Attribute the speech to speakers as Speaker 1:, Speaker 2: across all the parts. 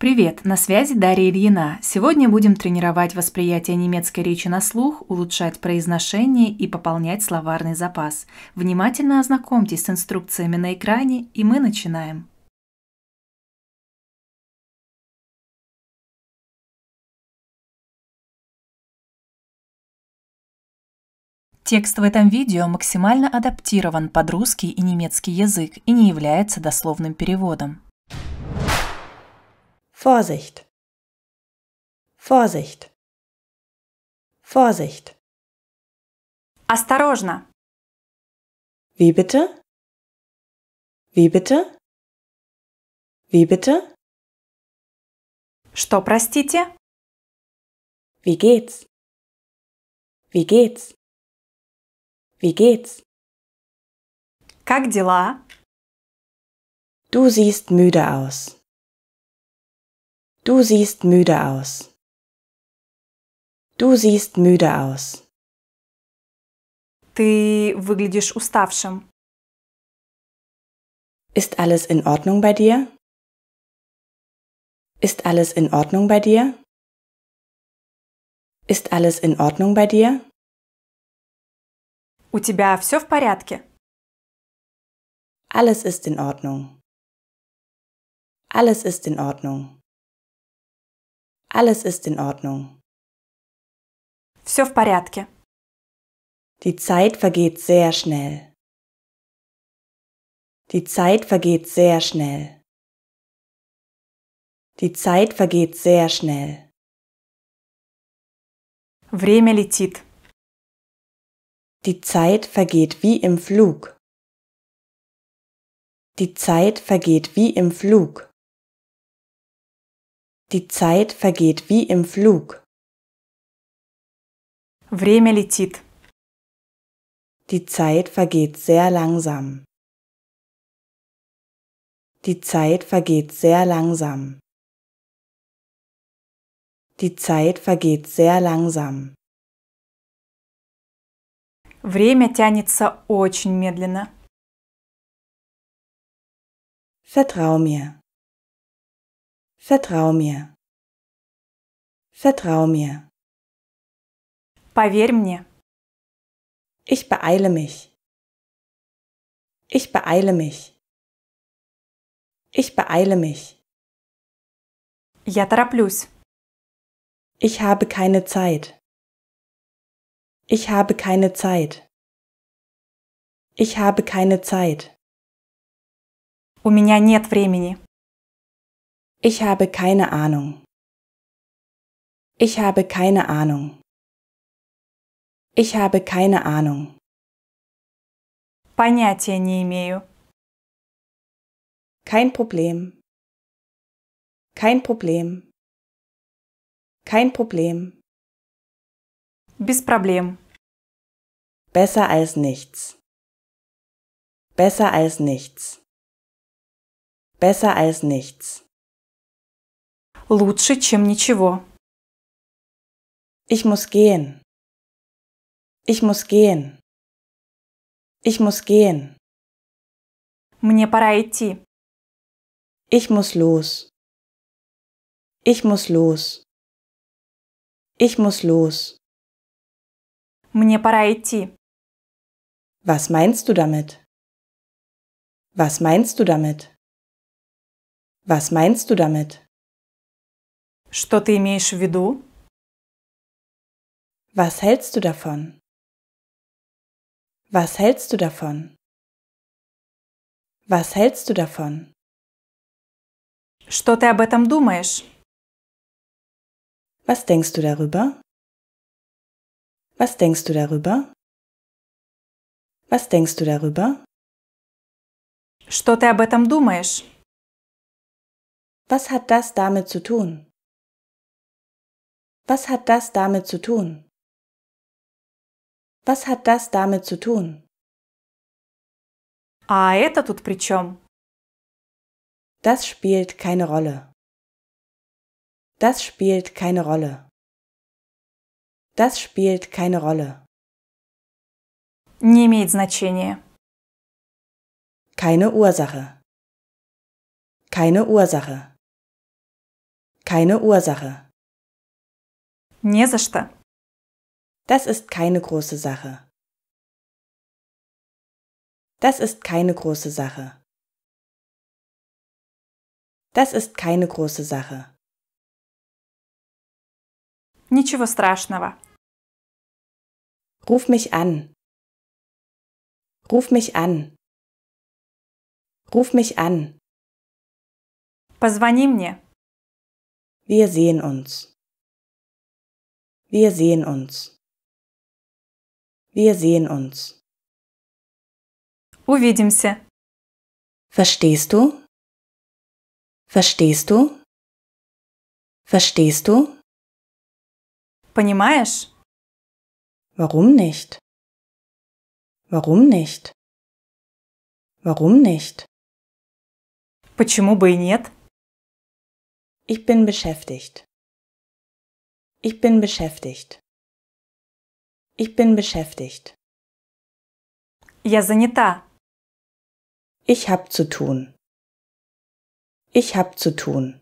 Speaker 1: Привет, на связи Дарья Ильина. Сегодня будем тренировать восприятие немецкой речи на слух, улучшать произношение и пополнять словарный запас. Внимательно ознакомьтесь с инструкциями на экране, и мы начинаем. Текст в этом видео максимально адаптирован под русский и немецкий язык и не является дословным переводом. Vorsicht, Vorsicht, Vorsicht. Осторожно. Wie bitte? Wie bitte? Wie bitte? Что, простите? Wie geht's? Wie geht's? Wie geht's? Как дела? Du siehst müde aus. Du siehst müde aus. Du siehst müde aus. Ты выглядишь уставшим. Ist alles in Ordnung bei dir? Ist alles in Ordnung bei dir? Ist alles in Ordnung bei dir? У тебя все в порядке? Alles ist in Ordnung. Alles ist in Ordnung. Alles ist in Ordnung. Все в порядке. Die Zeit vergeht sehr schnell. Die Zeit vergeht sehr schnell. Die Zeit vergeht sehr schnell. Время летит. Die Zeit vergeht wie im Flug. Die Zeit vergeht wie im Flug. Die Zeit vergeht wie im Flug. Время летит. Die Zeit vergeht sehr langsam. Die Zeit vergeht sehr langsam. Die Zeit vergeht sehr langsam. Время тянется очень медленно. Vertrau mir. Vertrau mir. Vertrau mir. Поверь мне. Ich beeile mich. Ich beeile mich. Ich beeile mich. Я тороплюсь. Ich habe keine Zeit. Ich habe keine Zeit. Ich habe keine Zeit. У меня нет времени. Ich habe keine Ahnung. Ich habe keine Ahnung. Ich habe keine Ahnung. Понятия не имею. Kein Problem. Kein Problem. Kein Problem. Без проблем. Besser als nichts. Besser als nichts. Besser als nichts лучше, чем ничего. Ich muss gehen. Ich muss gehen. Ich muss gehen. Мне пора идти. Ich muss los. Ich muss los. Ich muss los. Мне пора идти. Was meinst du damit? Was meinst du damit? Was meinst du damit? Что ты имеешь в виду? Was hältst du davon? Was hältst du davon? Was hältst du davon? Что ты об этом думаешь? Was denkst du darüber? Was denkst du darüber? Was denkst du darüber? Что ты об этом думаешь? Was hat das damit zu tun? Was hat das damit zu tun? Was hat das damit zu tun? А это тут при чем? Das spielt keine Rolle. Das spielt keine Rolle. Das spielt keine Rolle. Не имеет значения. Keine Ursache. Keine Ursache. Keine Ursache. Не за что. Das ist keine große Sache. Das ist keine große Sache. Das ist keine große Sache. Ничего страшного. Ruf mich an. Ruf mich an. Ruf mich an. Позвони мне. Wir sehen uns. Wir sehen uns. Wir sehen uns. Увидимся. Verstehst du? Verstehst du? Verstehst du? Понимаешь? Warum nicht? Warum nicht? Warum nicht? Почему бы и нет? Ich bin beschäftigt. Ich bin beschäftigt. Ich bin beschäftigt. Я занята. Ich hab zu tun. Ich hab zu tun.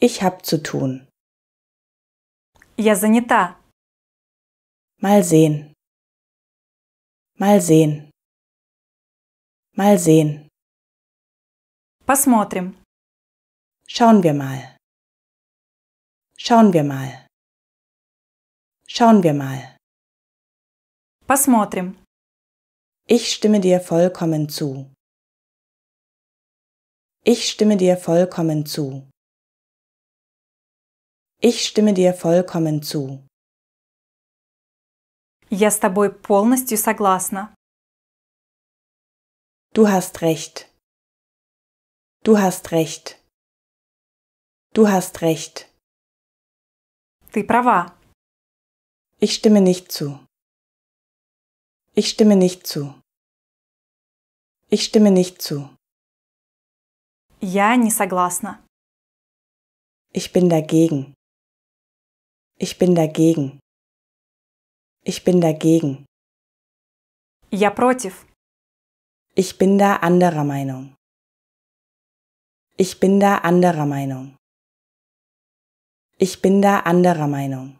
Speaker 1: Ich hab zu tun. Я занята. Mal sehen. Mal sehen. Mal sehen. Посмотрим. Schauen wir mal. Schauen wir mal. Schauen wir mal. Посмотрим. Ich stimme dir vollkommen zu. Ich stimme dir vollkommen zu. Ich stimme dir vollkommen zu. Я с тобой полностью согласна. Du hast recht. Du hast recht. Du hast recht. Ты права. Ich stimme nicht zu. Ich stimme nicht zu. Ich stimme nicht zu. Я не согласна. Ich bin dagegen. Ich bin dagegen. Ich bin dagegen. Я против. Ich bin da anderer Meinung. Ich bin da anderer Meinung. Ich bin da anderer Meinung.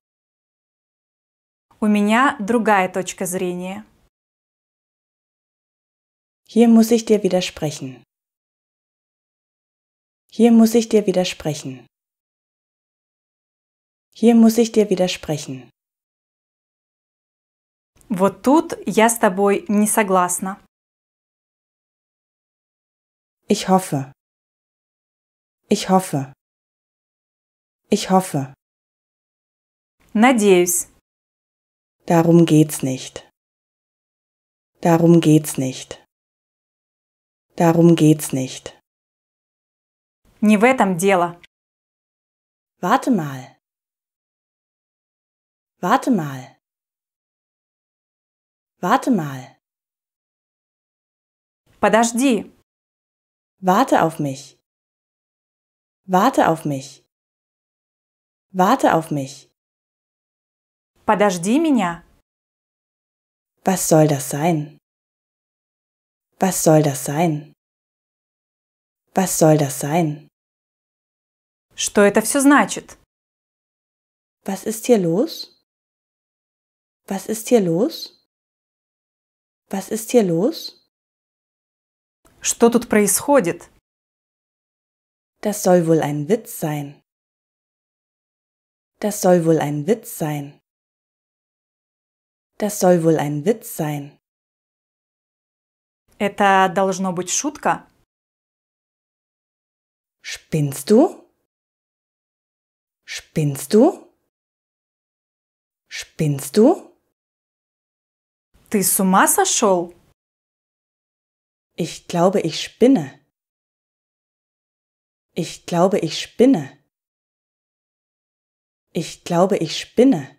Speaker 1: У меня другая точка зрения. Hier muss ich dir widersprechen. Hier muss ich dir widersprechen. Hier muss ich dir widersprechen. Вот тут я с тобой не согласна. Ich hoffe. Ich hoffe. Ich hoffe. Надеюсь. Darum geht's nicht. Darum geht's nicht. Darum geht's nicht. Не в этом дело. Warte mal. Warte mal. Warte mal. Подожди. Warte auf mich. Warte auf mich. Warte auf mich. Подожди меня. Was soll das sein? Was soll das sein? Was soll das sein? Что это все значит? Was ist hier los? Was ist hier los? Was ist hier los? Что тут происходит? Das soll wohl ein Witz sein. Das soll wohl ein Witz sein. Das soll wohl ein Witz sein. Это должно быть шутка. Spinnst du? Spinnst du? Spinnst du? Ты с ума сошел? Ich glaube, ich spinne. Ich glaube, ich spinne. Ich glaube, ich spinne.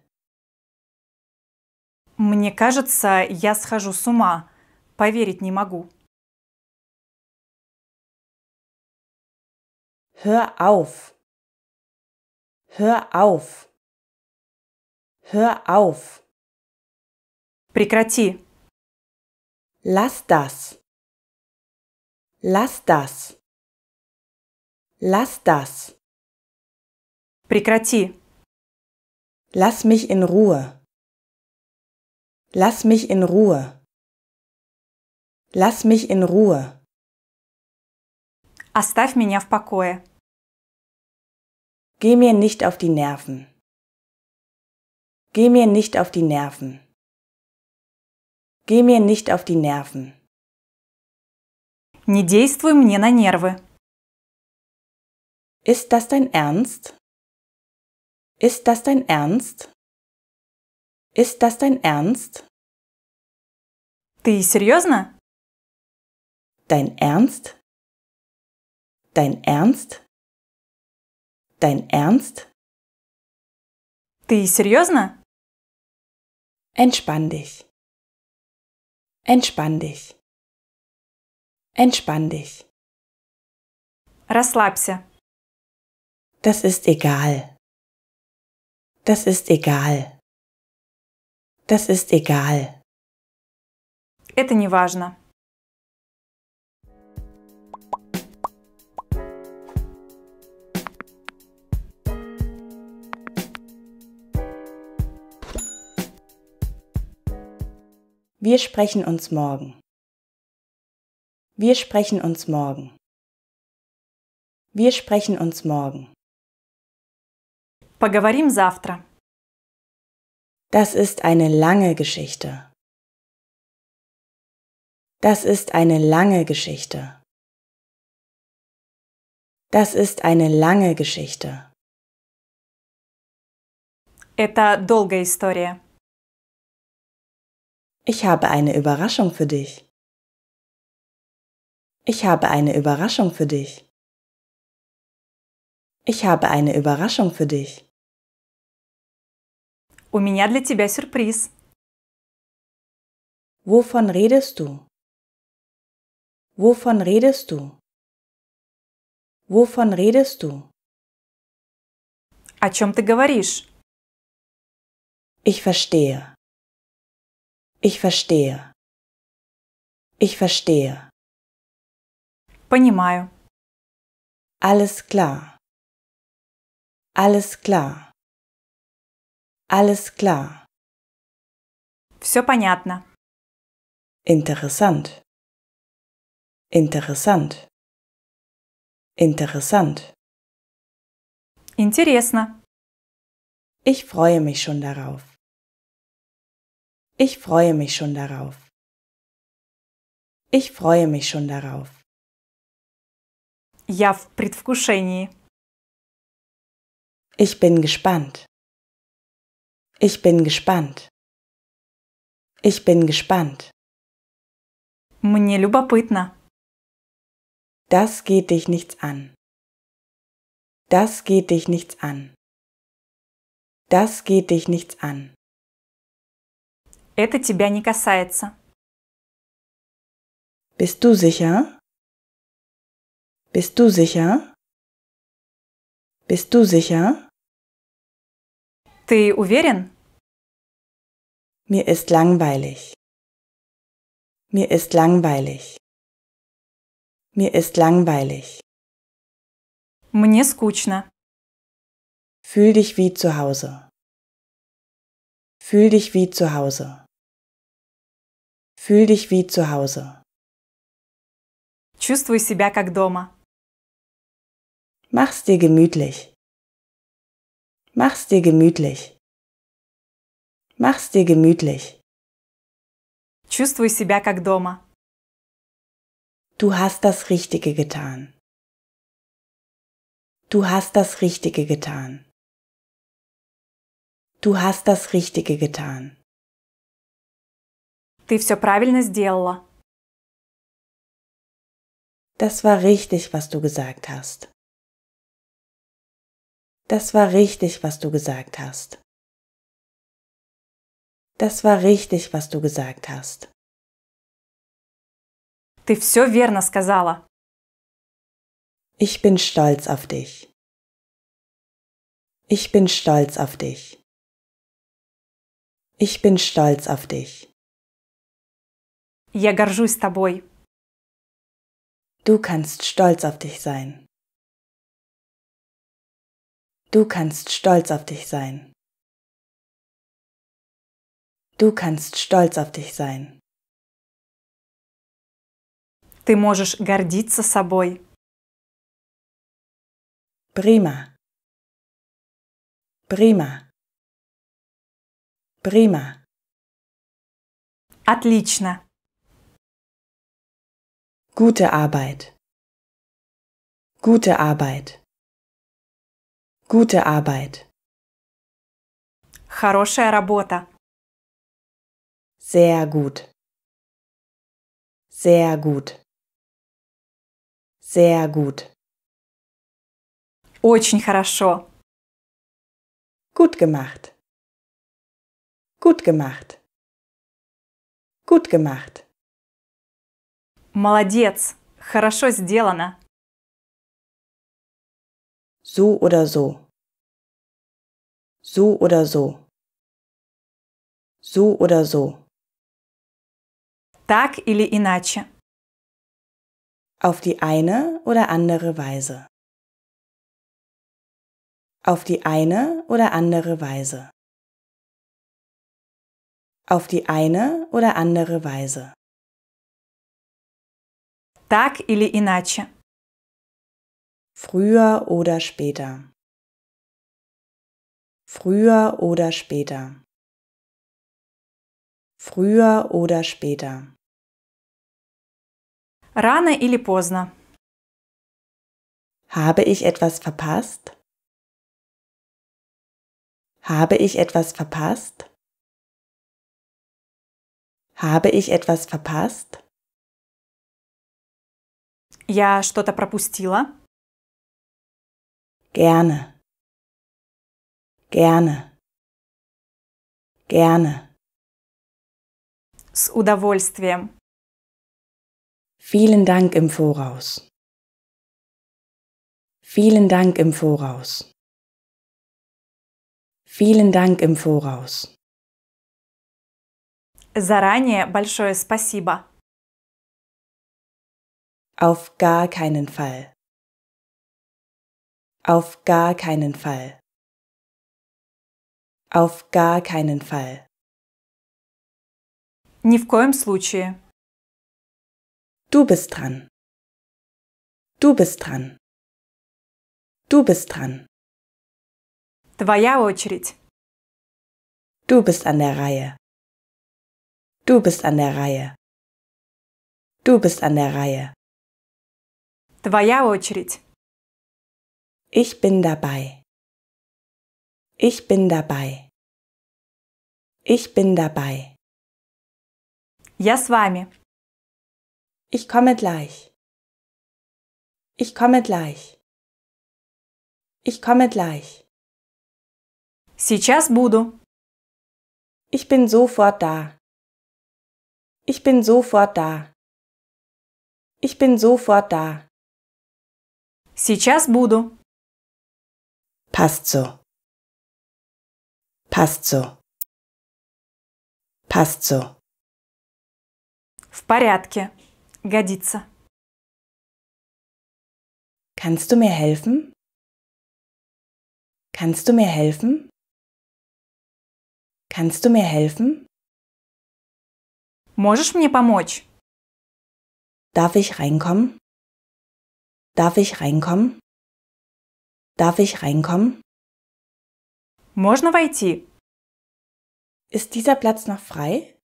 Speaker 1: Мне кажется, я схожу с ума. Поверить не могу. Hör auf. Hör auf. Hör auf. Прекрати. Lass das. Lass das. Lass das. Прекрати. Lass mich in Ruhe. Lass mich in Ruhe. Lass mich in Ruhe. Оставь меня в покое. Geh mir nicht auf die Nerven. Geh mir nicht auf die Nerven. Geh mir nicht auf die Nerven. Не действуй мне на нервы. Ist das dein Ernst? Ist das dein Ernst? Ist das dein Ernst? Ты серьезно? Dein Ernst? Dein Ernst? Dein Ernst? Ты серьезно? Entspann dich. Entspann dich. Entspann dich. Расслабься. Das ist egal. Das ist egal. Das ist egal. Это не важно. Wir sprechen uns morgen. Wir sprechen uns morgen. Wir sprechen uns morgen. Поговорим завтра. Das ist eine lange Geschichte. Das ist eine lange Geschichte. Das ist eine lange Geschichte. Это долгая история. Ich habe eine Überraschung für dich. Ich habe eine Überraschung für dich. Ich habe eine Überraschung für dich. У меня для тебя сюрприз. Wovon redest du? Wovon redest du? Wovon redest du? О чем ты говоришь? Ich verstehe. Ich verstehe. Ich verstehe. Понимаю. Alles klar. Alles klar. Alles klar. Все понятно. Interessant. Interessant. Interessant. Интересно. Ich freue mich schon darauf. Ich freue mich schon darauf. Ich freue mich schon darauf. Я в предвкушении. Ich bin gespannt. Ich bin gespannt. Ich bin gespannt. Мне любопытно. Das geht dich nichts an. Das geht dich nichts an. Das geht dich nichts an. Это тебя не касается. Bist du sicher? Bist du sicher? Bist du sicher? Ты уверен? Mir ist langweilig. Mir ist langweilig. Mir ist langweilig. Мне скучно. Fühl dich wie zu Hause. Fühl dich wie zu Hause. Fühl dich wie zu Hause. Чувствуй себя как дома. Mach's dir gemütlich. Mach's dir gemütlich. Mach's dir gemütlich. Чувствуй себя как дома. Du hast das Richtige getan. Du hast das Richtige getan. Du hast das Richtige getan. Ты все правильно сделала. Das war richtig, was du gesagt hast. Das war richtig, was du gesagt hast. Das war richtig, was du gesagt hast. Ты все верно сказала. Ich bin stolz auf dich. Ich bin stolz auf dich. Ich bin stolz auf dich. Я горжусь тобой. Du kannst stolz auf dich sein. Du kannst stolz auf dich sein. Du kannst stolz auf dich sein. Ты можешь гордиться собой. Prima. Prima. Prima. Отлично. Gute Arbeit. Gute Arbeit. Gute Arbeit. Хорошая работа. Sehr gut. Sehr gut. Sehr gut. Очень хорошо. Gut gemacht. Gut gemacht. Gut gemacht. Молодец. Хорошо сделано. So oder so. So oder so. So oder so. Так или иначе. Auf die eine oder andere Weise. Auf die eine oder andere Weise. Auf die eine oder andere Weise. Так или иначе. Früher oder später. Früher oder später. Früher oder später. Rane или поздно. Habe ich etwas verpasst? Habe ich etwas verpasst? Habe ich etwas verpasst? Я что-то пропустила gerne, gerne, gerne. С удовольствием. Vielen Dank im Voraus. Vielen Dank im Voraus. Vielen Dank im Voraus. Заранее большое спасибо. Auf gar keinen Fall. Auf gar keinen Fall. Auf gar keinen Fall. Ни в коем случае. Du bist dran. Du bist dran. Du bist dran. Твоя очередь. Du bist an der Reihe. Du bist an der Reihe. Du bist an der Reihe. Твоя очередь. Ich bin dabei. Ich bin dabei. Ich bin dabei. Я с вами. Ich komme gleich. Ich komme gleich. Ich komme gleich. Сейчас буду. Ich bin sofort da. Ich bin sofort da. Ich bin sofort da. Сейчас буду. Passt so. Passt so. Passt so. В порядке. Годится. Kannst du mir helfen? Kannst du mir helfen? Kannst du mir helfen? Можешь мне помочь? Darf ich reinkommen? Darf ich reinkommen? Darf ich reinkommen? Можно войти? Ist dieser Platz noch frei?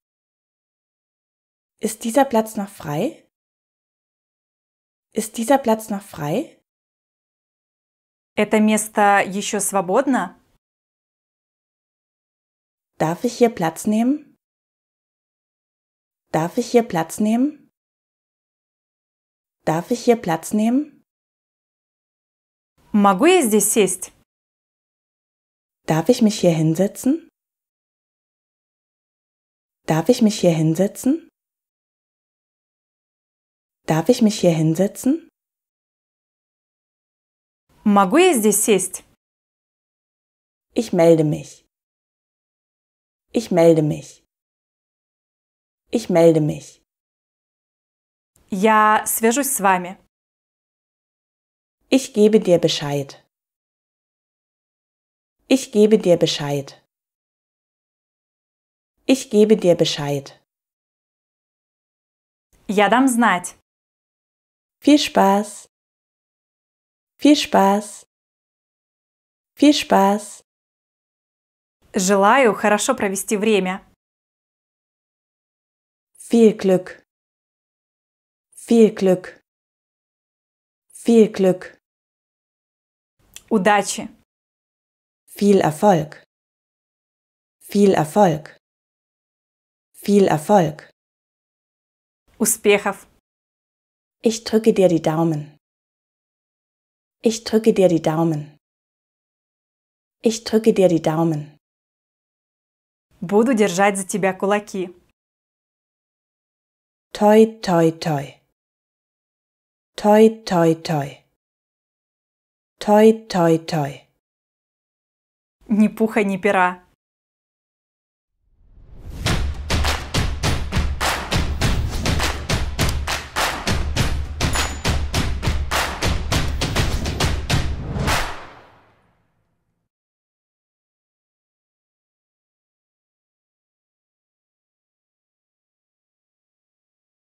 Speaker 1: Ist dieser Platz noch frei? Ist dieser Platz noch frei? Это место еще свободно? Darf ich hier Platz nehmen? Darf ich hier Platz nehmen? Darf ich hier Platz nehmen? Могу я здесь сесть? Darf ich mich hier hinsetzen? Darf ich mich hier hinsetzen? Darf ich mich hier hinsetzen? Могу я здесь сесть? Ich melde mich. Ich melde mich. Ich melde mich. Я свяжусь с вами. Ich gebe dir Bescheid. Ich gebe dir Bescheid. Ich gebe dir Bescheid. Я дам знать. Viel Spaß. Viel Spaß. Viel Spaß. Желаю хорошо провести время. Viel Glück. Viel Glück. Viel Glück. Удачи! Viel Erfolg! Viel Erfolg! Viel Erfolg! Успехов! Ich drücke dir die Daumen. Ich drücke dir die Daumen. Ich drücke dir die Daumen. Буду держать за тебя кулаки. Toi, toi, toi. Toi, toi, toi. Той-той-той. Ни пуха, ни пера.